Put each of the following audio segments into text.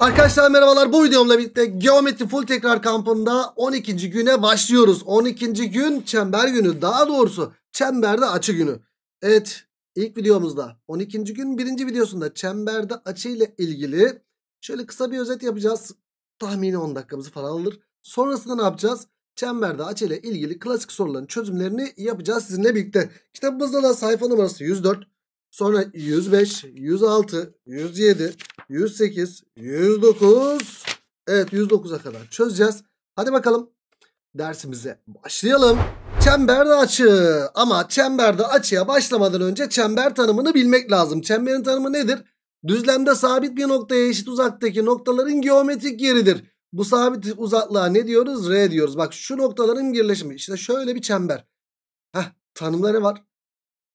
Arkadaşlar merhabalar bu videomla birlikte geometri full tekrar kampında 12. güne başlıyoruz. 12. gün çember günü daha doğrusu çemberde açı günü. Evet ilk videomuzda 12. gün birinci videosunda çemberde açı ile ilgili şöyle kısa bir özet yapacağız. Tahmini 10 dakikamızı falan alır. Sonrasında ne yapacağız? Çemberde açı ile ilgili klasik soruların çözümlerini yapacağız sizinle birlikte. Kitabımızda da sayfa numarası 104, sonra 105, 106, 107, 108, 109. Evet 109'a kadar çözeceğiz. Hadi bakalım dersimize başlayalım. Çemberde açı ama çemberde açıya başlamadan önce çember tanımını bilmek lazım. Çemberin tanımı nedir? Düzlemde sabit bir noktaya eşit uzaktaki noktaların geometrik yeridir. Bu sabit uzaklığa ne diyoruz? R diyoruz. Bak şu noktaların birleşimi. İşte şöyle bir çember. Heh tanımları var.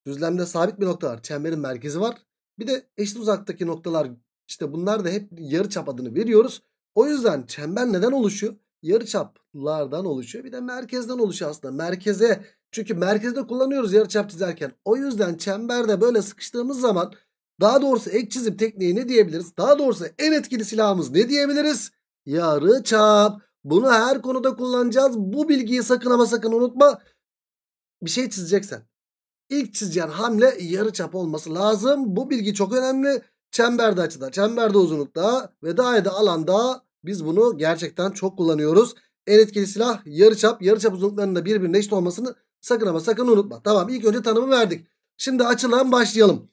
Düzlemde sabit bir nokta var. Çemberin merkezi var. Bir de eşit uzaktaki noktalar işte bunlar da hep yarı çap adını veriyoruz. O yüzden çember neden oluşuyor? Yarı çaplardan oluşuyor. Bir de merkezden oluşuyor aslında. Merkeze çünkü merkezde kullanıyoruz yarı çap çizerken. O yüzden çemberde böyle sıkıştığımız zaman daha doğrusu ek çizim tekniği ne diyebiliriz? Daha doğrusu en etkili silahımız ne diyebiliriz? Yarı çap. Bunu her konuda kullanacağız. Bu bilgiyi sakın ama sakın unutma. Bir şey çizeceksen. İlk çizeceğin hamle yarı çap olması lazım. Bu bilgi çok önemli. Çemberde açıda, çemberde uzunlukta ve dairede alanda biz bunu gerçekten çok kullanıyoruz. En etkili silah yarıçap. Yarıçap uzunluklarının da birbirine eşit olmasını sakın ama sakın unutma. Tamam ilk önce tanımı verdik. Şimdi açılan başlayalım.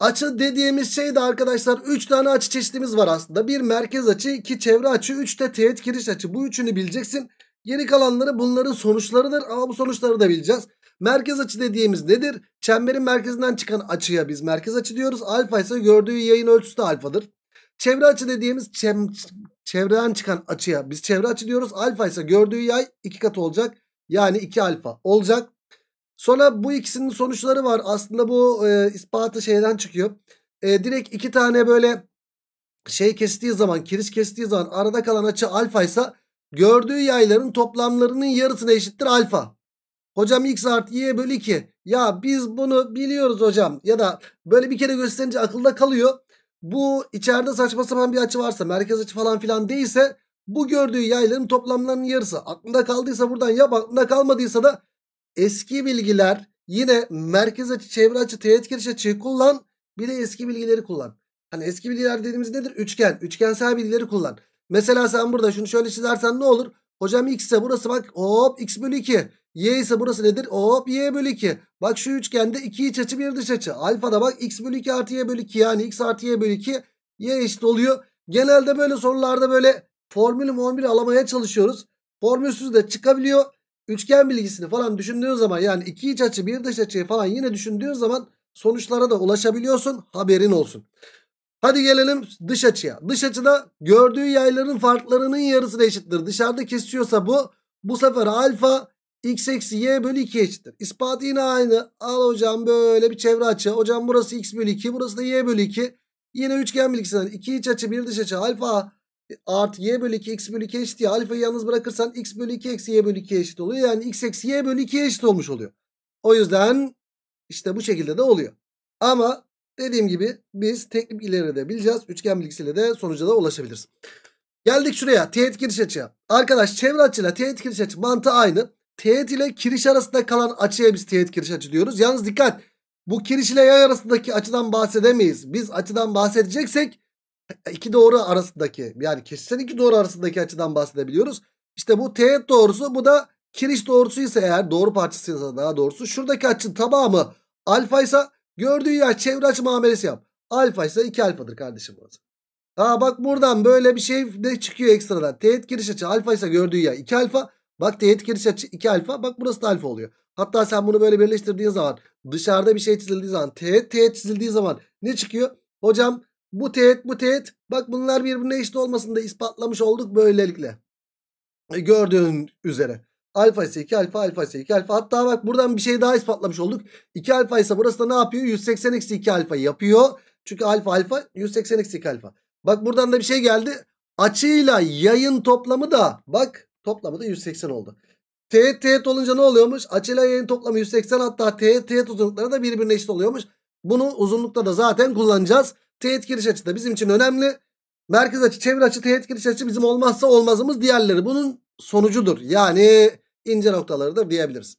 Açı dediğimiz şey de arkadaşlar 3 tane açı çeşitimiz var aslında. Bir merkez açı, iki çevre açı, 3 de teğet giriş açı. Bu üçünü bileceksin. Geri kalanları bunların sonuçlarıdır ama bu sonuçları da bileceğiz. Merkez açı dediğimiz nedir? Çemberin merkezinden çıkan açıya biz merkez açı diyoruz. Alfa ise gördüğü yayın ölçüsü de alfadır. Çevre açı dediğimiz çem, çevreden çıkan açıya biz çevre açı diyoruz. Alfa ise gördüğü yay iki kat olacak. Yani iki alfa olacak. Sonra bu ikisinin sonuçları var. Aslında bu e, ispatı şeyden çıkıyor. E, direkt iki tane böyle şey kestiği zaman kiriş kestiği zaman arada kalan açı alfa ise gördüğü yayların toplamlarının yarısına eşittir alfa. Hocam x artı y bölü 2. Ya biz bunu biliyoruz hocam. Ya da böyle bir kere gösterince akılda kalıyor. Bu içeride saçma sapan bir açı varsa merkez açı falan filan değilse bu gördüğü yayların toplamlarının yarısı. Aklında kaldıysa buradan yap aklında kalmadıysa da eski bilgiler yine merkez açı çevre açı teğet giriş açıyı kullan bir de eski bilgileri kullan. Hani eski bilgiler dediğimiz nedir? Üçgen. Üçgensel bilgileri kullan. Mesela sen burada şunu şöyle çizersen ne olur? Hocam x ise burası bak hop x bölü 2. Y ise burası nedir? Hop y bölü 2. Bak şu üçgende iki iç açı bir dış açı. Alfada bak x bölü 2 artı y bölü 2 yani x artı y bölü 2 y eşit oluyor. Genelde böyle sorularda böyle formülü formülü alamaya çalışıyoruz. Formülsüz de çıkabiliyor. Üçgen bilgisini falan düşündüğün zaman yani iki iç açı bir dış açıyı falan yine düşündüğün zaman sonuçlara da ulaşabiliyorsun. Haberin olsun. Hadi gelelim dış açıya. Dış açıda gördüğü yayların farklarının yarısına eşittir. Dışarıda kesiyorsa bu. Bu sefer alfa x eksi y bölü 2 eşittir. İspat yine aynı. Al hocam böyle bir çevre açı. Hocam burası x bölü 2. Burası da y bölü 2. Yine üçgen bilgisinden 2 iç açı 1 dış açı alfa e, artı y bölü 2 x bölü 2 eşit ya. Alfayı yalnız bırakırsan x bölü 2 eksi y bölü 2 eşit oluyor. Yani x eksi y bölü 2 eşit olmuş oluyor. O yüzden işte bu şekilde de oluyor. Ama dediğim gibi biz teknik ileride bileceğiz. Üçgen bilgisiyle de sonuca da ulaşabiliriz. Geldik şuraya. Teğet giriş açıya. Arkadaş çevre açıyla teğet giriş açı mantığı aynı teğet ile kiriş arasında kalan açıya biz teğet kiriş açı diyoruz. Yalnız dikkat bu kiriş ile yay arasındaki açıdan bahsedemeyiz. Biz açıdan bahsedeceksek e, iki doğru arasındaki yani kesişen iki doğru arasındaki açıdan bahsedebiliyoruz. İşte bu teğet doğrusu bu da kiriş doğrusu ise eğer doğru parçasıysa daha doğrusu şuradaki açının tamamı alfa ise gördüğü yer çevre açı muamelesi yap. Alfa ise iki alfadır kardeşim burası. Ha bak buradan böyle bir şey de çıkıyor ekstradan. Teğet giriş açı alfa ise gördüğü yer 2 alfa. Bak teğet giriş açı 2 alfa. Bak burası da alfa oluyor. Hatta sen bunu böyle birleştirdiğin zaman dışarıda bir şey çizildiği zaman teğet teğet çizildiği zaman ne çıkıyor? Hocam bu teğet bu teğet. Bak bunlar birbirine eşit olmasını da ispatlamış olduk böylelikle. E, gördüğün üzere. Alfa ise 2 alfa alfa ise 2 alfa. Hatta bak buradan bir şey daha ispatlamış olduk. 2 alfa ise burası da ne yapıyor? 180 eksi 2 alfa yapıyor. Çünkü alfa alfa 180 eksi 2 alfa. Bak buradan da bir şey geldi. Açıyla yayın toplamı da bak Toplamı da 180 oldu. Teğet teğet olunca ne oluyormuş? Açıyla yayın toplamı 180 hatta teğet teğet uzunlukları da birbirine eşit oluyormuş. Bunu uzunlukta da zaten kullanacağız. Teğet giriş açı da bizim için önemli. Merkez açı, çevre açı, teğet giriş açı bizim olmazsa olmazımız diğerleri. Bunun sonucudur. Yani ince noktalarıdır diyebiliriz.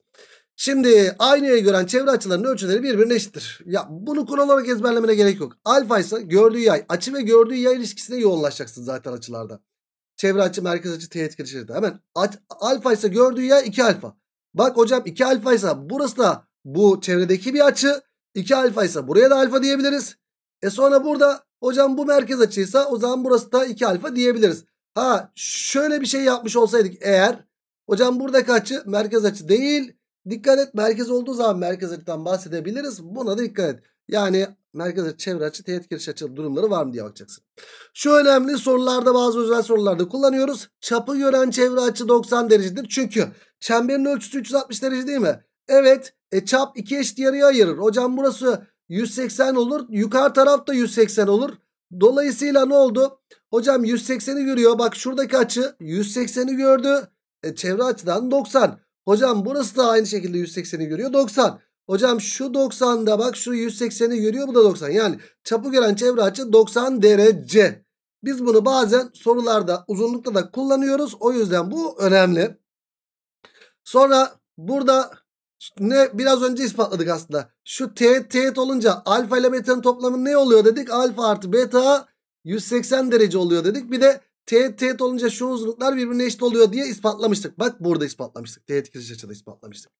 Şimdi aynaya gören çevre açılarının ölçüleri birbirine eşittir. Ya bunu kural olarak ezberlemene gerek yok. Alfa ise gördüğü yay, açı ve gördüğü yay ilişkisine yoğunlaşacaksın zaten açılarda. Çevre açı merkez açı teğet girişinde. Hemen alfa ise gördüğü yer 2 alfa. Bak hocam 2 alfa ise burası da bu çevredeki bir açı. 2 alfa ise buraya da alfa diyebiliriz. E sonra burada hocam bu merkez açıysa o zaman burası da 2 alfa diyebiliriz. Ha şöyle bir şey yapmış olsaydık eğer hocam buradaki açı merkez açı değil. Dikkat et merkez olduğu zaman merkez açıdan bahsedebiliriz. Buna da dikkat et. Yani merkez açı, çevre açı, teğet giriş açı durumları var mı diye bakacaksın. Şu önemli sorularda bazı özel sorularda kullanıyoruz. Çapı gören çevre açı 90 derecedir. Çünkü çemberin ölçüsü 360 derece değil mi? Evet. E çap iki eşit yarıya ayırır. Hocam burası 180 olur. Yukarı taraf da 180 olur. Dolayısıyla ne oldu? Hocam 180'i görüyor. Bak şuradaki açı 180'i gördü. E, çevre açıdan 90. Hocam burası da aynı şekilde 180'i görüyor. 90. Hocam şu 90'da bak şu 180'i görüyor bu da 90. Yani çapı gören çevre açı 90 derece. Biz bunu bazen sorularda uzunlukta da kullanıyoruz. O yüzden bu önemli. Sonra burada ne biraz önce ispatladık aslında. Şu teğet teğet olunca alfa ile beta'nın toplamı ne oluyor dedik? Alfa artı beta 180 derece oluyor dedik. Bir de teğet teğet olunca şu uzunluklar birbirine eşit oluyor diye ispatlamıştık. Bak burada ispatlamıştık. Teğet kiriş açıda ispatlamıştık.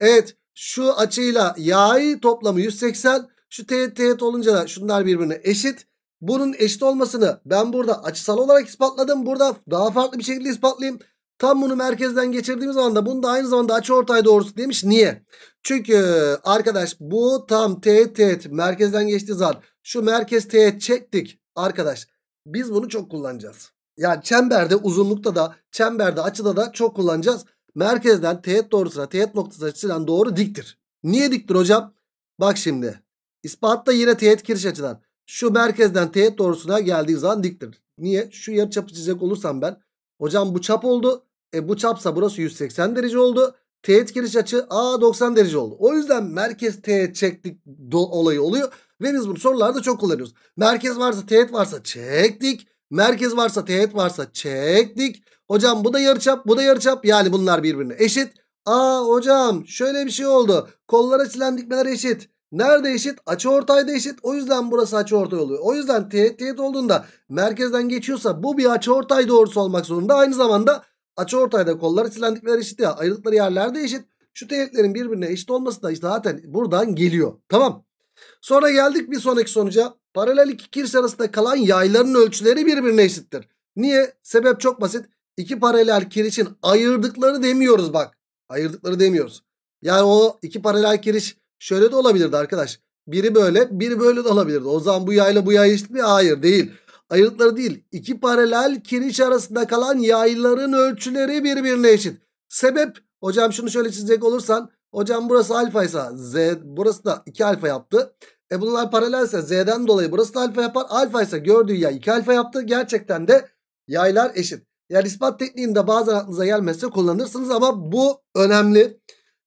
Evet şu açıyla yay toplamı 180. Şu teğet teğet olunca da şunlar birbirine eşit. Bunun eşit olmasını ben burada açısal olarak ispatladım. Burada daha farklı bir şekilde ispatlayayım. Tam bunu merkezden geçirdiğimiz zaman da bunu da aynı zamanda açı ortay doğrusu demiş. Niye? Çünkü arkadaş bu tam teğet teğet merkezden geçtiği zaman şu merkez teğet çektik. Arkadaş biz bunu çok kullanacağız. Yani çemberde uzunlukta da çemberde açıda da çok kullanacağız merkezden teğet doğrusuna teğet noktası açısından doğru diktir. Niye diktir hocam? Bak şimdi. İspatta yine teğet giriş açıdan. Şu merkezden teğet doğrusuna geldiği zaman diktir. Niye? Şu yarı çapı çizecek olursam ben. Hocam bu çap oldu. E bu çapsa burası 180 derece oldu. Teğet giriş açı a 90 derece oldu. O yüzden merkez teğet çektik olayı oluyor. Ve biz bunu sorularda çok kullanıyoruz. Merkez varsa teğet varsa çektik. Merkez varsa teğet varsa çektik. Hocam bu da yarıçap bu da yarıçap. Yani bunlar birbirine eşit. Aa hocam şöyle bir şey oldu. Kollar açılan dikmeler eşit. Nerede eşit? Açı ortayda eşit. O yüzden burası açı ortay oluyor. O yüzden teğet teğet olduğunda merkezden geçiyorsa bu bir açı ortay doğrusu olmak zorunda. Aynı zamanda açı ortayda kollar açılan dikmeler eşit ya. Ayrılıkları yerlerde eşit. Şu teğetlerin birbirine eşit olması da zaten buradan geliyor. Tamam. Sonra geldik bir sonraki sonuca paralel iki kirş arasında kalan yayların ölçüleri birbirine eşittir. Niye? Sebep çok basit. İki paralel kirişin ayırdıkları demiyoruz bak. Ayırdıkları demiyoruz. Yani o iki paralel kiriş şöyle de olabilirdi arkadaş. Biri böyle, biri böyle de olabilirdi. O zaman bu yayla bu yay eşit mi? Hayır değil. Ayırtları değil. İki paralel kiriş arasında kalan yayların ölçüleri birbirine eşit. Sebep hocam şunu şöyle çizecek olursan hocam burası alfa ise z burası da 2 alfa yaptı. E bunlar paralelse Z'den dolayı burası da alfa yapar. Alfa ise gördüğü yay 2 alfa yaptı. Gerçekten de yaylar eşit. Yani ispat tekniğinde bazen aklınıza gelmezse kullanırsınız ama bu önemli.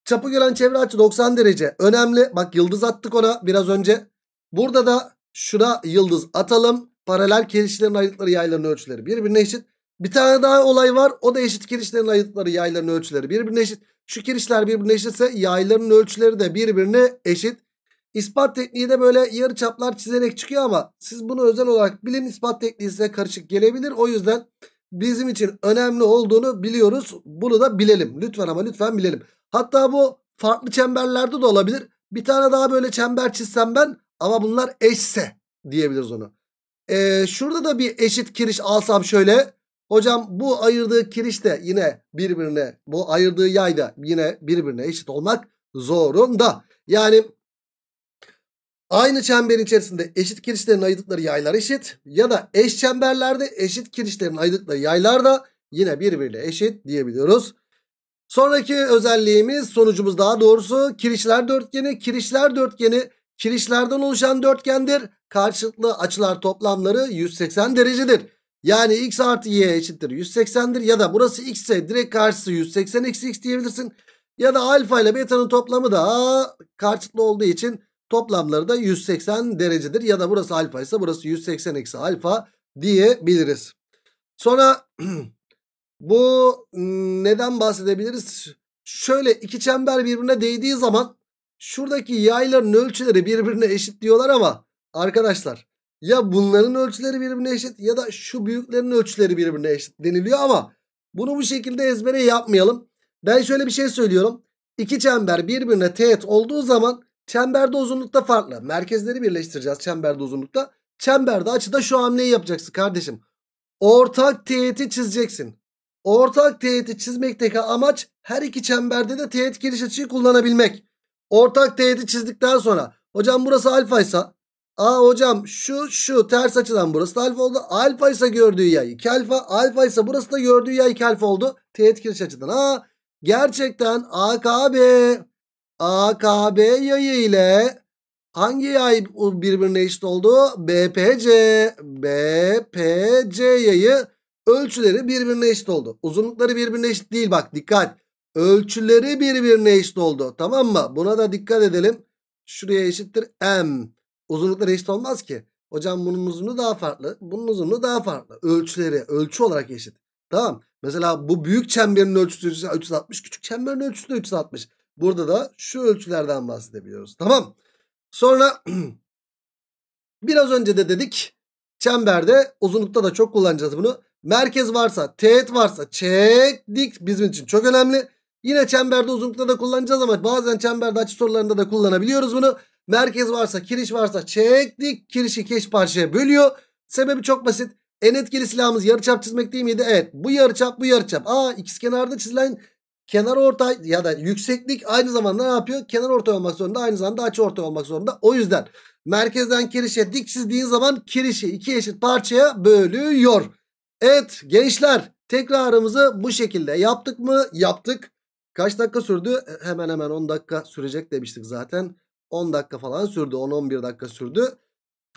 Çapı gören çevre açı 90 derece önemli. Bak yıldız attık ona biraz önce. Burada da şuna yıldız atalım. Paralel kirişlerin ayırdıkları yayların ölçüleri birbirine eşit. Bir tane daha olay var. O da eşit kirişlerin ayırdıkları yayların ölçüleri birbirine eşit. Şu kirişler birbirine eşitse yayların ölçüleri de birbirine eşit. İspat tekniği de böyle yarı çaplar çizerek çıkıyor ama siz bunu özel olarak bilin ispat tekniği size karışık gelebilir. O yüzden bizim için önemli olduğunu biliyoruz. Bunu da bilelim. Lütfen ama lütfen bilelim. Hatta bu farklı çemberlerde de olabilir. Bir tane daha böyle çember çizsem ben ama bunlar eşse diyebiliriz onu. Ee, şurada da bir eşit kiriş alsam şöyle. Hocam bu ayırdığı kiriş de yine birbirine bu ayırdığı yay da yine birbirine eşit olmak zorunda. Yani Aynı çemberin içerisinde eşit kirişlerin ayırdıkları yaylar eşit ya da eş çemberlerde eşit kirişlerin ayırdıkları yaylar da yine birbiriyle eşit diyebiliyoruz. Sonraki özelliğimiz sonucumuz daha doğrusu kirişler dörtgeni. Kirişler dörtgeni kirişlerden oluşan dörtgendir. Karşılıklı açılar toplamları 180 derecedir. Yani x artı y eşittir 180'dir ya da burası x ise direkt karşısı 180 eksi x diyebilirsin. Ya da alfa ile beta'nın toplamı da karşılıklı olduğu için Toplamları da 180 derecedir ya da burası alfa ise burası 180 eksi alfa diyebiliriz. Sonra bu neden bahsedebiliriz? Şöyle iki çember birbirine değdiği zaman şuradaki yayların ölçüleri birbirine eşit diyorlar ama arkadaşlar ya bunların ölçüleri birbirine eşit ya da şu büyüklerin ölçüleri birbirine eşit deniliyor ama bunu bu şekilde ezbere yapmayalım. Ben şöyle bir şey söylüyorum. İki çember birbirine teğet olduğu zaman Çemberde uzunlukta farklı. Merkezleri birleştireceğiz çemberde uzunlukta. Çemberde açıda şu hamleyi yapacaksın kardeşim. Ortak teğeti çizeceksin. Ortak teğeti çizmekteki amaç her iki çemberde de teğet giriş açıyı kullanabilmek. Ortak teğeti çizdikten sonra hocam burası alfa ise a hocam şu şu ters açıdan burası da alfa oldu. Alfa ise gördüğü yay 2 alfa. Alfa ise burası da gördüğü yay 2 alfa oldu. Teğet giriş açıdan a. Gerçekten AKB AKB yayı ile hangi yay birbirine eşit oldu? BPC, BPC yayı ölçüleri birbirine eşit oldu. Uzunlukları birbirine eşit değil bak dikkat. Ölçüleri birbirine eşit oldu. Tamam mı? Buna da dikkat edelim. Şuraya eşittir M. Uzunlukları eşit olmaz ki. Hocam bunun uzunluğu daha farklı. Bunun uzunluğu daha farklı. Ölçüleri ölçü olarak eşit. Tamam. Mesela bu büyük çemberin ölçüsü 360. Küçük çemberin ölçüsü de 360. Burada da şu ölçülerden bahsedebiliyoruz. Tamam. Sonra biraz önce de dedik çemberde uzunlukta da çok kullanacağız bunu. Merkez varsa, teğet varsa çek dik bizim için çok önemli. Yine çemberde uzunlukta da kullanacağız ama bazen çemberde açı sorularında da kullanabiliyoruz bunu. Merkez varsa, kiriş varsa çek dik kirişi keş parçaya bölüyor. Sebebi çok basit. En etkili silahımız yarıçap çizmek değil miydi? Evet. Bu yarıçap, bu yarıçap. Aa ikizkenarda çizilen kenar ortay ya da yükseklik aynı zamanda ne yapıyor? Kenar orta olmak zorunda. Aynı zamanda açı orta olmak zorunda. O yüzden merkezden kirişe dik çizdiğin zaman kirişi iki eşit parçaya bölüyor. Evet gençler tekrarımızı bu şekilde yaptık mı? Yaptık. Kaç dakika sürdü? E, hemen hemen 10 dakika sürecek demiştik zaten. 10 dakika falan sürdü. 10-11 dakika sürdü.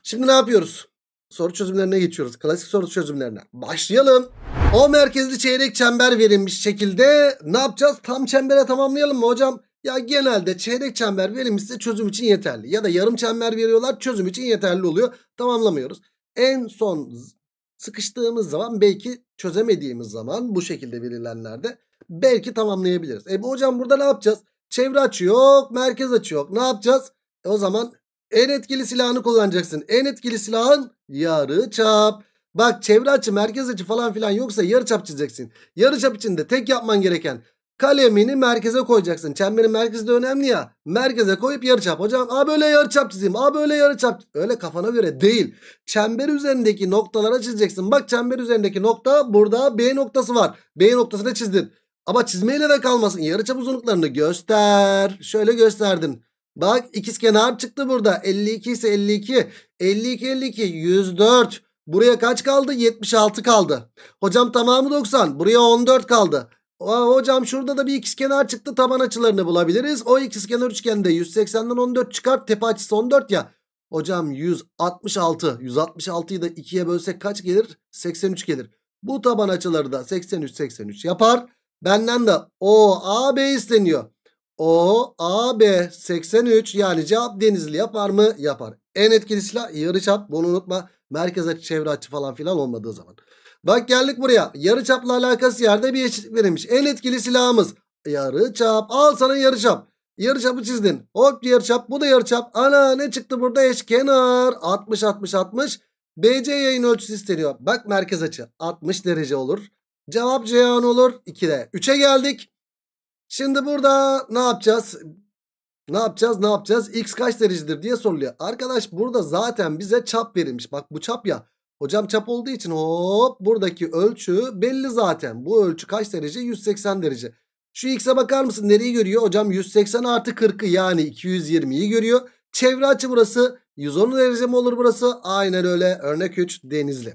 Şimdi ne yapıyoruz? Soru çözümlerine geçiyoruz. Klasik soru çözümlerine. Başlayalım. O merkezli çeyrek çember verilmiş şekilde ne yapacağız? Tam çembere tamamlayalım mı hocam? Ya genelde çeyrek çember verilmişse çözüm için yeterli. Ya da yarım çember veriyorlar çözüm için yeterli oluyor. Tamamlamıyoruz. En son sıkıştığımız zaman belki çözemediğimiz zaman bu şekilde verilenlerde belki tamamlayabiliriz. E bu hocam burada ne yapacağız? Çevre açı yok, merkez açı yok. Ne yapacağız? E o zaman en etkili silahını kullanacaksın. En etkili silahın yarı çap. Bak çevre açı merkez açı falan filan yoksa yarıçap çizeceksin. Yarıçap içinde tek yapman gereken kalemini merkeze koyacaksın. Çemberin merkezi de önemli ya. Merkeze koyup yarıçap. Hocam a böyle yarıçap çizeyim. A böyle yarıçap. Öyle kafana göre değil. Çember üzerindeki noktalara çizeceksin. Bak çember üzerindeki nokta burada B noktası var. B noktasını çizdin. Ama çizmeyle de kalmasın. Yarıçap uzunluklarını göster. Şöyle gösterdin. Bak ikiz kenar çıktı burada. 52 ise 52. 52 52 104. Buraya kaç kaldı? 76 kaldı. Hocam tamamı 90. Buraya 14 kaldı. O, hocam şurada da bir ikizkenar çıktı. Taban açılarını bulabiliriz. O ikizkenar üçgende 180'den 14 çıkar. Tepe açısı 14 ya. Hocam 166. 166'yı da 2'ye bölsek kaç gelir? 83 gelir. Bu taban açıları da 83 83 yapar. Benden de O A B isteniyor. O A B 83 yani cevap Denizli yapar mı? Yapar. En etkili silah yarı çap. Bunu unutma. Merkez açı çevre açı falan filan olmadığı zaman. Bak geldik buraya. Yarı çapla alakası yerde bir eşitlik verilmiş. En etkili silahımız yarı çap. Al sana yarı çap. Yarı çapı çizdin. Hop yarı çap. Bu da yarı çap. Ana ne çıktı burada eşkenar. 60 60 60. BC yayın ölçüsü isteniyor. Bak merkez açı 60 derece olur. Cevap Ceyhan olur 2'de. 3'e geldik. Şimdi burada ne yapacağız? Ne yapacağız ne yapacağız? X kaç derecedir diye soruluyor. Arkadaş burada zaten bize çap verilmiş. Bak bu çap ya. Hocam çap olduğu için hop buradaki ölçü belli zaten. Bu ölçü kaç derece? 180 derece. Şu x'e bakar mısın? Nereyi görüyor? Hocam 180 artı 40'ı yani 220'yi görüyor. Çevre açı burası. 110 derece mi olur burası? Aynen öyle. Örnek 3 denizli.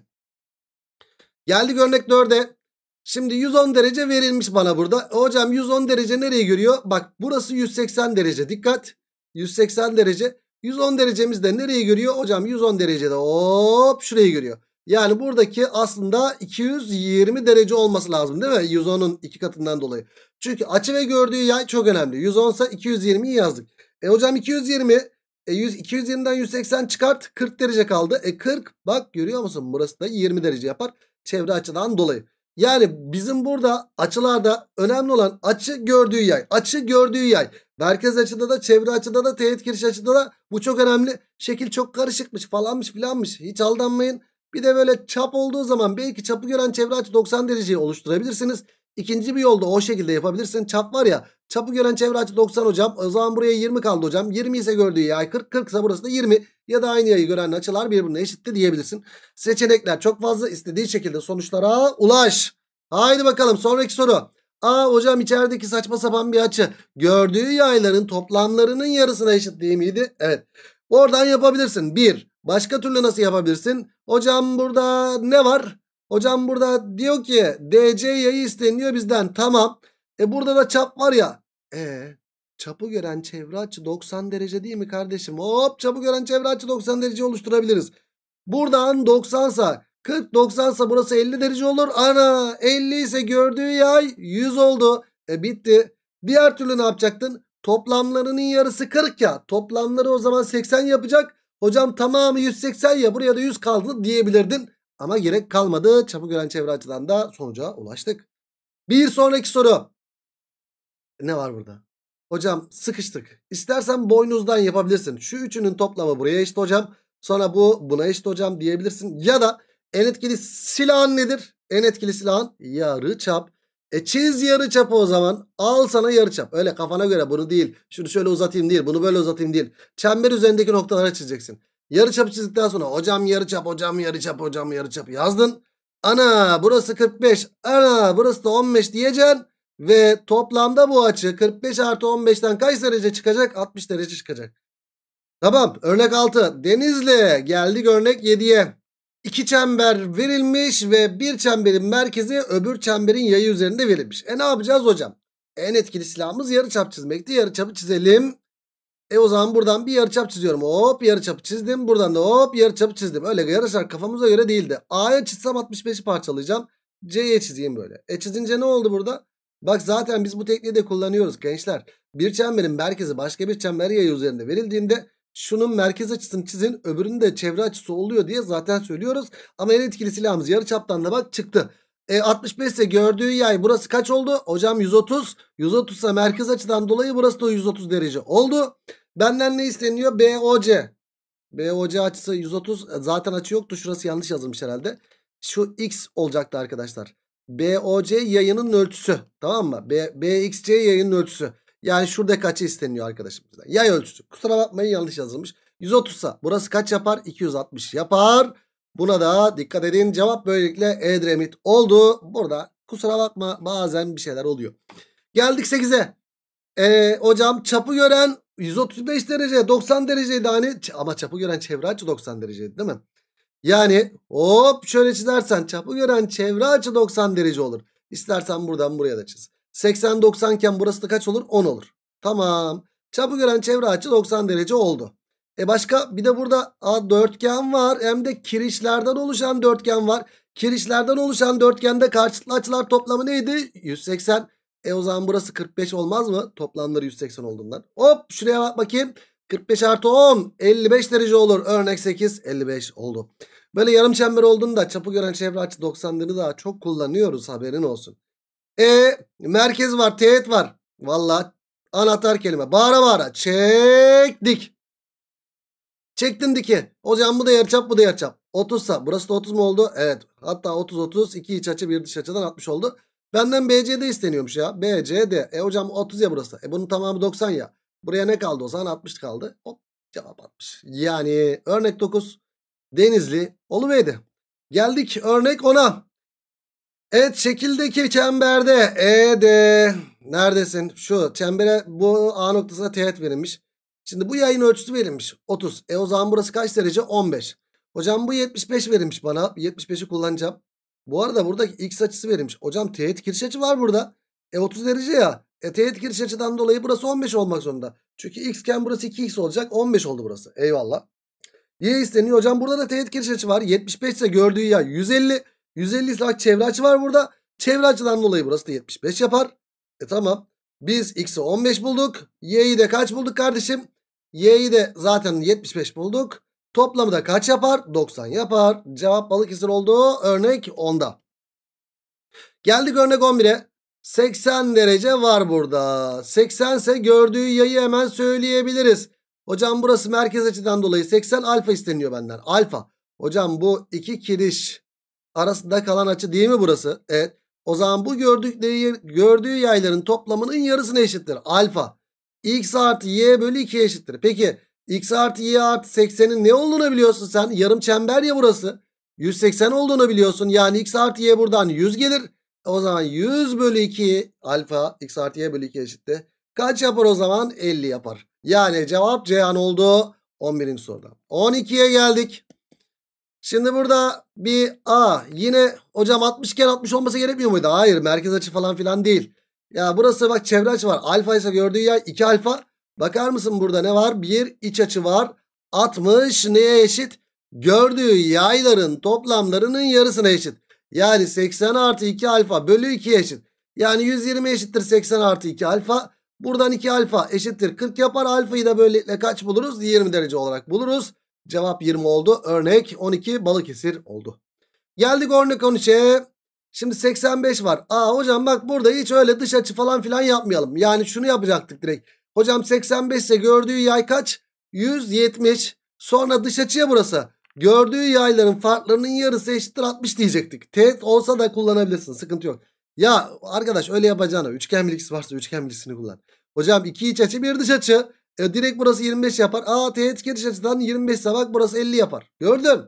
Geldik örnek 4'e. Şimdi 110 derece verilmiş bana burada. E, hocam 110 derece nereye görüyor? Bak burası 180 derece dikkat. 180 derece. 110 derecemiz de nereye görüyor? Hocam 110 derecede hop şurayı görüyor. Yani buradaki aslında 220 derece olması lazım değil mi? 110'un iki katından dolayı. Çünkü açı ve gördüğü yay çok önemli. 110 ise 220'yi yazdık. E hocam 220 e 100, 220'den 180 çıkart 40 derece kaldı. E 40 bak görüyor musun burası da 20 derece yapar. Çevre açıdan dolayı. Yani bizim burada açılarda önemli olan açı gördüğü yay. Açı gördüğü yay. Merkez açıda da çevre açıda da teğet giriş açıda da bu çok önemli. Şekil çok karışıkmış falanmış filanmış. Hiç aldanmayın. Bir de böyle çap olduğu zaman belki çapı gören çevre açı 90 dereceyi oluşturabilirsiniz. İkinci bir yolda o şekilde yapabilirsin. Çap var ya çapı gören çevre açı 90 hocam. O zaman buraya 20 kaldı hocam. 20 ise gördüğü yay 40. 40 ise burası da 20 ya da aynı yayı gören açılar birbirine eşitti diyebilirsin. Seçenekler çok fazla istediği şekilde sonuçlara ulaş. Haydi bakalım sonraki soru. Aa hocam içerideki saçma sapan bir açı gördüğü yayların toplamlarının yarısına eşit değil miydi? Evet. Oradan yapabilirsin. Bir. Başka türlü nasıl yapabilirsin? Hocam burada ne var? Hocam burada diyor ki DC yayı isteniyor bizden. Tamam. E burada da çap var ya. E Çapı gören çevre açı 90 derece değil mi kardeşim? Hop çapı gören çevre açı 90 derece oluşturabiliriz. Buradan 90 sa 40 90 sa burası 50 derece olur. Ana 50 ise gördüğü yay 100 oldu. E bitti. Diğer türlü ne yapacaktın? Toplamlarının yarısı 40 ya. Toplamları o zaman 80 yapacak. Hocam tamamı 180 ya buraya da 100 kaldı diyebilirdin. Ama gerek kalmadı. Çapı gören çevre açıdan da sonuca ulaştık. Bir sonraki soru. Ne var burada? Hocam sıkıştık. İstersen boynuzdan yapabilirsin. Şu üçünün toplamı buraya eşit hocam. Sonra bu buna eşit hocam diyebilirsin. Ya da en etkili silahın nedir? En etkili silahın yarı çap. E çiz yarı çapı o zaman. Al sana yarı çap. Öyle kafana göre bunu değil. Şunu şöyle uzatayım değil. Bunu böyle uzatayım değil. Çember üzerindeki noktaları çizeceksin. Yarı çapı çizdikten sonra hocam yarı çap, hocam yarı çap, hocam yarı çap yazdın. Ana burası 45. Ana burası da 15 diyeceksin. Ve toplamda bu açı 45 artı 15'ten kaç derece çıkacak? 60 derece çıkacak. Tamam örnek 6 Denizli geldik örnek 7'ye. İki çember verilmiş ve bir çemberin merkezi öbür çemberin yayı üzerinde verilmiş. E ne yapacağız hocam? En etkili silahımız yarıçap çizmekti. Yarıçapı çizelim. E o zaman buradan bir yarıçap çiziyorum. Hop yarıçapı çizdim. Buradan da hop yarıçapı çizdim. Öyle yarışlar kafamıza göre değildi. A'ya çizsem 65'i parçalayacağım. C'ye çizeyim böyle. E çizince ne oldu burada? Bak zaten biz bu tekniği de kullanıyoruz gençler. Bir çemberin merkezi başka bir çember yayı üzerinde verildiğinde şunun merkez açısını çizin öbürünün de çevre açısı oluyor diye zaten söylüyoruz. Ama en etkili silahımız yarı çaptan da bak çıktı. E, 65 ise gördüğü yay burası kaç oldu? Hocam 130. 130 ise merkez açıdan dolayı burası da 130 derece oldu. Benden ne isteniyor? BOC. BOC açısı 130. E, zaten açı yoktu. Şurası yanlış yazılmış herhalde. Şu X olacaktı arkadaşlar. BOC yayının ölçüsü. Tamam mı? B, BXC yayının ölçüsü. Yani şurada kaçı isteniyor arkadaşımızdan? Yay ölçüsü. Kusura bakmayın yanlış yazılmış. 130 sa burası kaç yapar? 260 yapar. Buna da dikkat edin. Cevap böylelikle Edremit oldu. Burada kusura bakma bazen bir şeyler oluyor. Geldik 8'e. Ee, hocam çapı gören 135 derece 90 dereceydi hani ama çapı gören çevre açı 90 dereceydi değil mi? Yani hop şöyle çizersen çapı gören çevre açı 90 derece olur. İstersen buradan buraya da çiz. 80-90 iken burası da kaç olur? 10 olur. Tamam. Çapı gören çevre açı 90 derece oldu. E başka bir de burada a, dörtgen var. Hem de kirişlerden oluşan dörtgen var. Kirişlerden oluşan dörtgende karşılıklı açılar toplamı neydi? 180. E o zaman burası 45 olmaz mı? Toplamları 180 olduğundan. Hop şuraya bak bakayım. 45 artı 10 55 derece olur. Örnek 8 55 oldu. Böyle yarım çember olduğunda çapı gören çevre açı 90'ını daha çok kullanıyoruz haberin olsun. E merkez var teğet var. Valla anahtar kelime bağıra bağıra çektik. Çektin diki. Hocam bu da yarıçap bu da yarıçap. 30 sa burası da 30 mu oldu? Evet hatta 30 30 iki iç açı bir dış açıdan 60 oldu. Benden BCD isteniyormuş ya. BCD. E hocam 30 ya burası. E bunun tamamı 90 ya. Buraya ne kaldı o zaman? 60 kaldı. Hop cevap 60. Yani örnek 9 Denizli oluveydi. Geldik örnek 10'a. Evet şekildeki çemberde E de neredesin? Şu çembere bu A noktasına teğet verilmiş. Şimdi bu yayın ölçüsü verilmiş 30. E o zaman burası kaç derece? 15. Hocam bu 75 verilmiş bana. 75'i kullanacağım. Bu arada burada x açısı verilmiş. Hocam teğet kiriş açı var burada. E 30 derece ya. E teğet giriş açıdan dolayı burası 15 olmak zorunda. Çünkü xken burası 2x olacak. 15 oldu burası. Eyvallah. Y isteniyor hocam. Burada da teğet giriş açı var. 75 ise gördüğü ya 150. 150 ise bak çevre açı var burada. Çevre açıdan dolayı burası da 75 yapar. E tamam. Biz x'i 15 bulduk. Y'yi de kaç bulduk kardeşim? Y'yi de zaten 75 bulduk. Toplamı da kaç yapar? 90 yapar. Cevap Balıkesir oldu. Örnek 10'da. Geldik örnek 11'e. 80 derece var burada. 80 ise gördüğü yayı hemen söyleyebiliriz. Hocam burası merkez açıdan dolayı 80 alfa isteniyor benden. Alfa. Hocam bu iki kiriş arasında kalan açı değil mi burası? Evet. O zaman bu gördükleri, gördüğü yayların toplamının yarısına eşittir. Alfa. X artı Y bölü 2 eşittir. Peki X artı Y artı 80'in ne olduğunu biliyorsun sen. Yarım çember ya burası. 180 olduğunu biliyorsun. Yani X artı Y buradan 100 gelir. O zaman 100 bölü 2 alfa x artı y bölü 2 eşittir. Kaç yapar o zaman? 50 yapar. Yani cevap Ceyhan oldu. 11. soruda. 12'ye geldik. Şimdi burada bir A yine hocam 60 kere 60 olması gerekmiyor muydu? Hayır merkez açı falan filan değil. Ya burası bak çevre açı var. Alfa ise gördüğü yer 2 alfa. Bakar mısın burada ne var? Bir iç açı var. 60 neye eşit? Gördüğü yayların toplamlarının yarısına eşit. Yani 80 artı 2 alfa bölü 2 eşit. Yani 120 eşittir 80 artı 2 alfa. Buradan 2 alfa eşittir 40 yapar. Alfayı da böylelikle kaç buluruz? 20 derece olarak buluruz. Cevap 20 oldu. Örnek 12 Balıkesir oldu. Geldik örnek 13'e. Şimdi 85 var. Aa hocam bak burada hiç öyle dış açı falan filan yapmayalım. Yani şunu yapacaktık direkt. Hocam 85 ise gördüğü yay kaç? 170. Sonra dış açıya burası. Gördüğü yayların farklarının yarısı eşittir 60 diyecektik. Teğet olsa da kullanabilirsin. Sıkıntı yok. Ya arkadaş öyle yapacağına üçgen bilgisi varsa üçgen bilgisini kullan. Hocam iki iç açı bir dış açı. E, direkt burası 25 yapar. Aa teğet dış açıdan 25 ise bak burası 50 yapar. Gördün.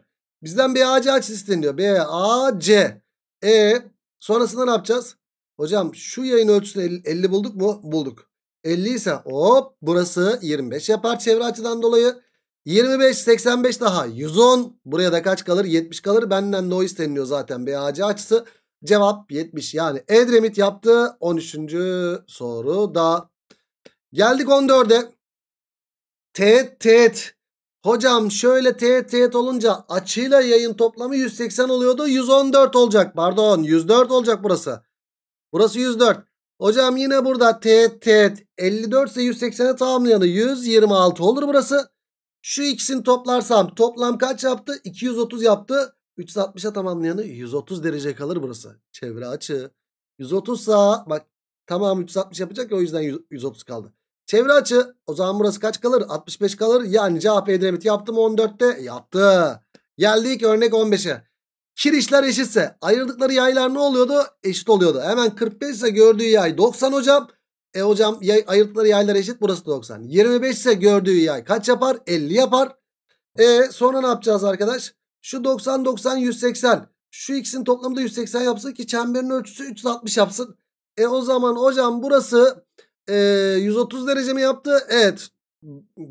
Bizden bir BAC açısı isteniyor. b a c E sonrasında ne yapacağız? Hocam şu yayın ölçüsünü 50, 50 bulduk mu? Bulduk. 50 ise hop burası 25 yapar çevre açıdan dolayı. 25 85 daha 110. Buraya da kaç kalır? 70 kalır. Benden no o isteniliyor zaten BAC açısı. Cevap 70. Yani Edremit yaptı 13. soru da. Geldik 14'e. Teğet teğet. Hocam şöyle teğet teğet olunca açıyla yayın toplamı 180 oluyordu. 114 olacak. Pardon 104 olacak burası. Burası 104. Hocam yine burada teğet teğet. 54 ise 180'e tamamlayanı 126 olur burası. Şu ikisini toplarsam toplam kaç yaptı? 230 yaptı. 360'a tamamlayanı 130 derece kalır burası. Çevre açı. 130 sağ. Bak tamam 360 yapacak ya o yüzden 130 kaldı. Çevre açı. O zaman burası kaç kalır? 65 kalır. Yani cevap Edremit yaptı mı 14'te? Yaptı. Geldik örnek 15'e. Kirişler eşitse ayırdıkları yaylar ne oluyordu? Eşit oluyordu. Hemen 45 ise gördüğü yay 90 hocam. E hocam yay, ayırtları yaylar eşit burası 90. 25 ise gördüğü yay kaç yapar? 50 yapar. E sonra ne yapacağız arkadaş? Şu 90 90 180. Şu x'in toplamı da 180 yapsın ki çemberin ölçüsü 360 yapsın. E o zaman hocam burası e, 130 derece mi yaptı? Evet.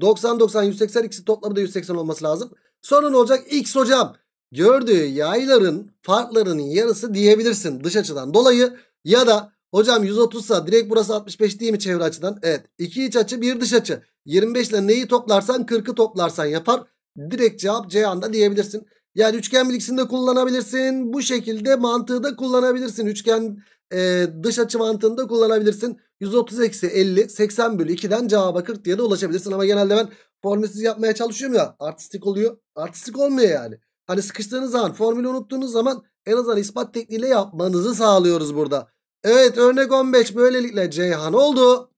90 90 180 ikisi toplamı da 180 olması lazım. Sonra ne olacak? X hocam gördüğü yayların farklarının yarısı diyebilirsin dış açıdan dolayı ya da Hocam 130 sa direkt burası 65 değil mi çevre açıdan? Evet. 2 iç açı 1 dış açı. 25 ile neyi toplarsan 40'ı toplarsan yapar. Direkt cevap C anda diyebilirsin. Yani üçgen bilgisinde kullanabilirsin. Bu şekilde mantığı da kullanabilirsin. Üçgen e, dış açı mantığında kullanabilirsin. 130 eksi 50 80 bölü 2'den cevaba 40 diye de ulaşabilirsin. Ama genelde ben formülsüz yapmaya çalışıyorum ya. Artistik oluyor. Artistik olmuyor yani. Hani sıkıştığınız zaman formülü unuttuğunuz zaman en azından ispat tekniğiyle yapmanızı sağlıyoruz burada. Evet örnek 15 böylelikle Ceyhan oldu.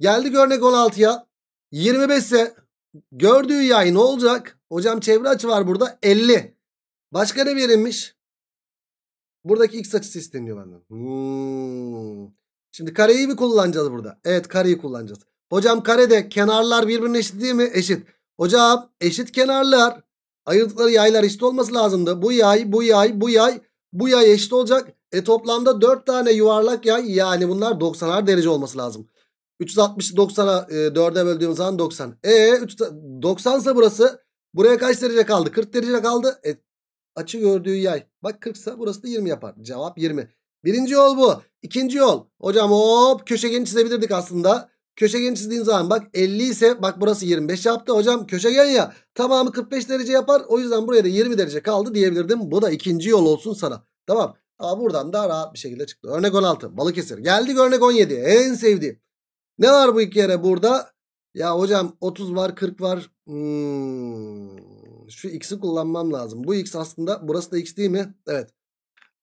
Geldik örnek 16'ya. 25 ise gördüğü yay ne olacak? Hocam çevre açı var burada 50. Başka ne verilmiş? Buradaki x açısı isteniyor benden. Hmm. Şimdi kareyi mi kullanacağız burada? Evet kareyi kullanacağız. Hocam karede kenarlar birbirine eşit değil mi? Eşit. Hocam eşit kenarlar ayırdıkları yaylar eşit olması lazımdı. Bu yay, bu yay, bu yay, bu yay eşit olacak. E toplamda 4 tane yuvarlak yay yani bunlar 90'ar derece olması lazım. 360'ı 90'a e, 4'e böldüğümüz zaman 90. E 90 ise burası. Buraya kaç derece kaldı? 40 derece kaldı. E, açı gördüğü yay. Bak 40 ise burası da 20 yapar. Cevap 20. Birinci yol bu. İkinci yol. Hocam hop köşegeni çizebilirdik aslında. Köşegeni çizdiğin zaman bak 50 ise bak burası 25 yaptı. Hocam köşegen ya tamamı 45 derece yapar. O yüzden buraya da 20 derece kaldı diyebilirdim. Bu da ikinci yol olsun sana. Tamam. Aa, buradan da rahat bir şekilde çıktı. Örnek 16 Balıkesir. Geldik örnek 17 en sevdiğim. Ne var bu iki yere burada? Ya hocam 30 var 40 var. Hmm, şu x'i kullanmam lazım. Bu x aslında burası da x değil mi? Evet.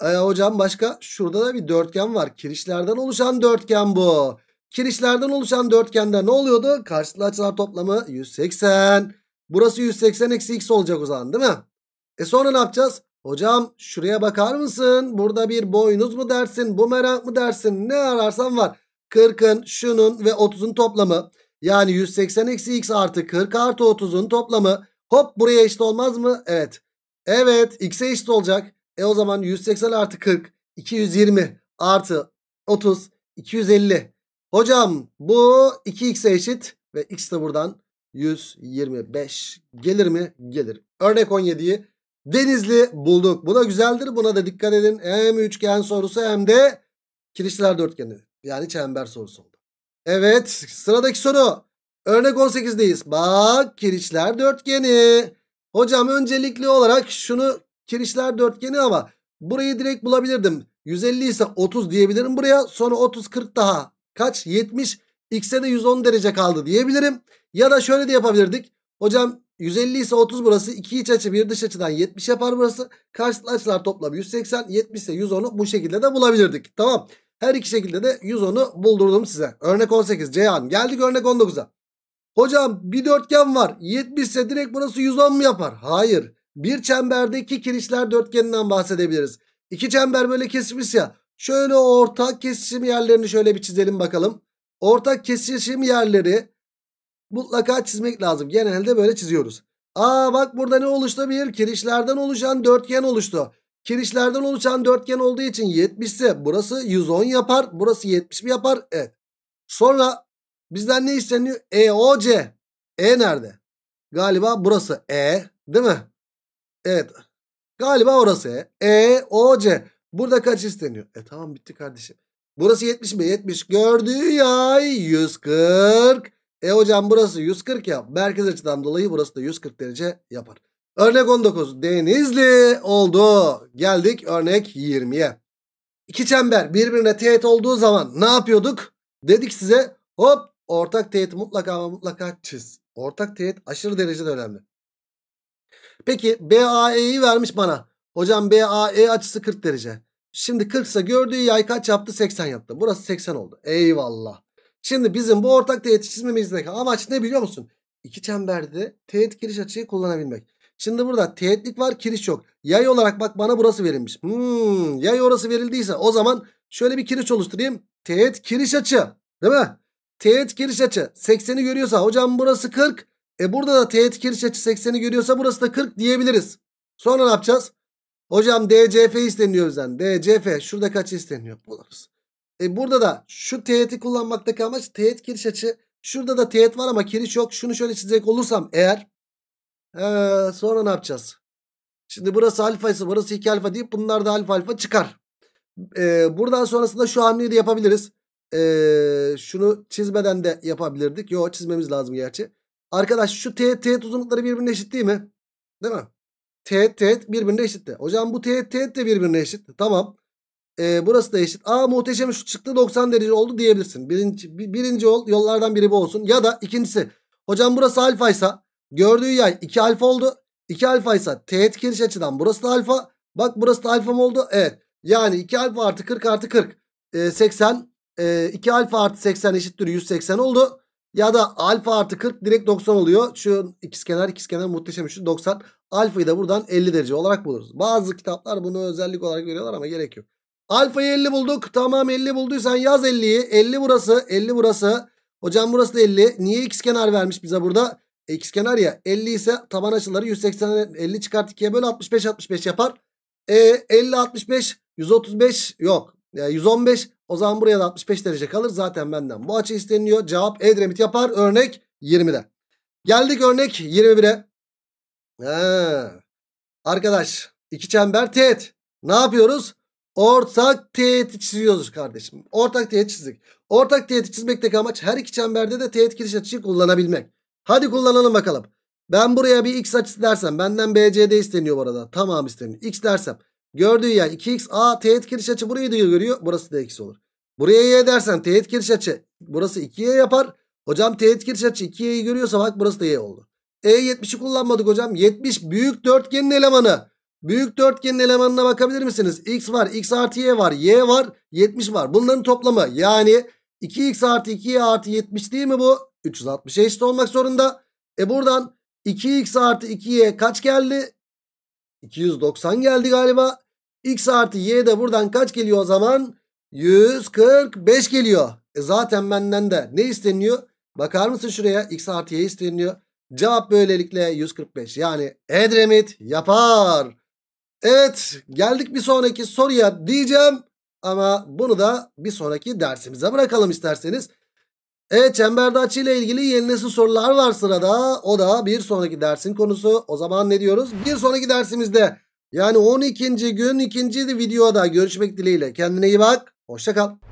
Ee, hocam başka şurada da bir dörtgen var. Kirişlerden oluşan dörtgen bu. Kirişlerden oluşan dörtgende ne oluyordu? Karşılıklı açılar toplamı 180. Burası 180 eksi x olacak o zaman değil mi? E sonra ne yapacağız? Hocam şuraya bakar mısın? Burada bir boynuz mu dersin? Bu merak mı dersin? Ne ararsan var. 40'ın, şunun ve 30'un toplamı. Yani 180 eksi x artı 40 artı 30'un toplamı. Hop buraya eşit olmaz mı? Evet. Evet x'e eşit olacak. E o zaman 180 artı 40 220 artı 30 250. Hocam bu 2x'e eşit ve x de buradan 125 gelir mi? Gelir. Örnek 17'yi Denizli bulduk. Bu da güzeldir. Buna da dikkat edin. Hem üçgen sorusu hem de kirişler dörtgeni. Yani çember sorusu oldu. Evet sıradaki soru. Örnek 18'deyiz. Bak kirişler dörtgeni. Hocam öncelikli olarak şunu kirişler dörtgeni ama burayı direkt bulabilirdim. 150 ise 30 diyebilirim buraya. Sonra 30 40 daha. Kaç? 70. X'e de 110 derece kaldı diyebilirim. Ya da şöyle de yapabilirdik. Hocam 150 ise 30 burası. 2 iç açı bir dış açıdan 70 yapar burası. Karşılıklı açılar toplamı 180. 70 ise 110'u bu şekilde de bulabilirdik. Tamam. Her iki şekilde de 110'u buldurdum size. Örnek 18 Ceyhan. Geldik örnek 19'a. Hocam bir dörtgen var. 70 ise direkt burası 110 mu yapar? Hayır. Bir çemberde iki kirişler dörtgeninden bahsedebiliriz. İki çember böyle kesmiş ya. Şöyle ortak kesişim yerlerini şöyle bir çizelim bakalım. Ortak kesişim yerleri mutlaka çizmek lazım. Genelde böyle çiziyoruz. Aa bak burada ne oluştu bir kirişlerden oluşan dörtgen oluştu. Kirişlerden oluşan dörtgen olduğu için 70 ise burası 110 yapar. Burası 70 mi yapar? Evet. Sonra bizden ne isteniyor? EOC. E nerede? Galiba burası E değil mi? Evet. Galiba orası E. EOC. Burada kaç isteniyor? E tamam bitti kardeşim. Burası 70 mi? 70. Gördüğü yay 140. E hocam burası 140 ya. Merkez açıdan dolayı burası da 140 derece yapar. Örnek 19 Denizli oldu. Geldik örnek 20'ye. İki çember birbirine teğet olduğu zaman ne yapıyorduk? Dedik size hop ortak teğet mutlaka ama mutlaka çiz. Ortak teğet aşırı derecede önemli. Peki BAE'yi vermiş bana. Hocam BAE açısı 40 derece. Şimdi 40 ise gördüğü yay kaç yaptı? 80 yaptı. Burası 80 oldu. Eyvallah. Şimdi bizim bu ortak teğet çizmemizdeki amaç ne biliyor musun? İki çemberde teğet kiriş açıyı kullanabilmek. Şimdi burada teğetlik var kiriş yok. Yay olarak bak bana burası verilmiş. Hmm, yay orası verildiyse o zaman şöyle bir kiriş oluşturayım. Teğet kiriş açı değil mi? Teğet kiriş açı 80'i görüyorsa hocam burası 40. E burada da teğet kiriş açı 80'i görüyorsa burası da 40 diyebiliriz. Sonra ne yapacağız? Hocam DCF isteniyor bizden. DCF şurada kaç isteniyor? Buluruz. E burada da şu teğeti kullanmaktaki amaç teğet kiriş açı. Şurada da teğet var ama kiriş yok. Şunu şöyle çizecek olursam eğer. Ee, sonra ne yapacağız? Şimdi burası alfa ise burası iki alfa deyip bunlar da alfa alfa çıkar. Ee, buradan sonrasında şu hamleyi de yapabiliriz. Ee, şunu çizmeden de yapabilirdik. Yo çizmemiz lazım gerçi. Arkadaş şu teğet teğet uzunlukları birbirine eşit değil mi? Değil mi? Teğet teğet birbirine eşitti. Hocam bu teğet teğet de birbirine eşit. Tamam. E, burası da eşit. Aa muhteşem şut çıktı 90 derece oldu diyebilirsin. Birinci, birinci yol, yollardan biri bu olsun. Ya da ikincisi. Hocam burası alfaysa gördüğü yay 2 alfa oldu. 2 alfaysa teğet giriş açıdan burası da alfa. Bak burası da alfa mı oldu? Evet. Yani 2 alfa artı 40 artı 40. E, 80. E, 2 alfa artı 80 eşittir 180 oldu. Ya da alfa artı 40 direkt 90 oluyor. Şu ikizkenar ikizkenar muhteşem üçlü 90. Alfayı da buradan 50 derece olarak buluruz. Bazı kitaplar bunu özellik olarak veriyorlar ama gerek yok. Alfayı 50 bulduk. Tamam 50 bulduysan yaz 50'yi. 50 burası 50 burası. Hocam burası da 50. Niye x kenar vermiş bize burada? X kenar ya 50 ise taban açıları 180 50 çıkart 2'ye böl 65 65 yapar. E 50 65 135 yok. Ya yani 115 o zaman buraya da 65 derece kalır. Zaten benden bu açı isteniyor. Cevap Edremit yapar. Örnek 20'de. Geldik örnek 21'e. Arkadaş iki çember teğet. Ne yapıyoruz? Ortak teğet çiziyoruz kardeşim. Ortak teğet çizdik. Ortak teğeti çizmekteki amaç her iki çemberde de teğet giriş açıyı kullanabilmek. Hadi kullanalım bakalım. Ben buraya bir x açısı dersem benden BCD isteniyor bu arada. Tamam isteniyor. X dersem gördüğü yer 2x. A teğet giriş açı burayı da görüyor. Burası da x olur. Buraya y dersen teğet giriş açı burası 2y yapar. Hocam teğet giriş açı 2y'yi görüyorsa bak burası da y oldu. E70'i kullanmadık hocam. 70 büyük dörtgenin elemanı. Büyük dörtgenin elemanına bakabilir misiniz? X var, X artı Y var, Y var, 70 var. Bunların toplamı yani 2X artı 2Y artı 70 değil mi bu? 360'a eşit olmak zorunda. E buradan 2X artı 2Y kaç geldi? 290 geldi galiba. X artı Y de buradan kaç geliyor o zaman? 145 geliyor. E zaten benden de ne isteniyor? Bakar mısın şuraya? X artı Y isteniyor. Cevap böylelikle 145. Yani Edremit yapar. Evet geldik bir sonraki soruya diyeceğim. Ama bunu da bir sonraki dersimize bırakalım isterseniz. Evet çemberde açı ilgili ilgili yenilesi sorular var sırada. O da bir sonraki dersin konusu. O zaman ne diyoruz? Bir sonraki dersimizde yani 12. gün 2. videoda görüşmek dileğiyle. Kendine iyi bak. hoşça kal.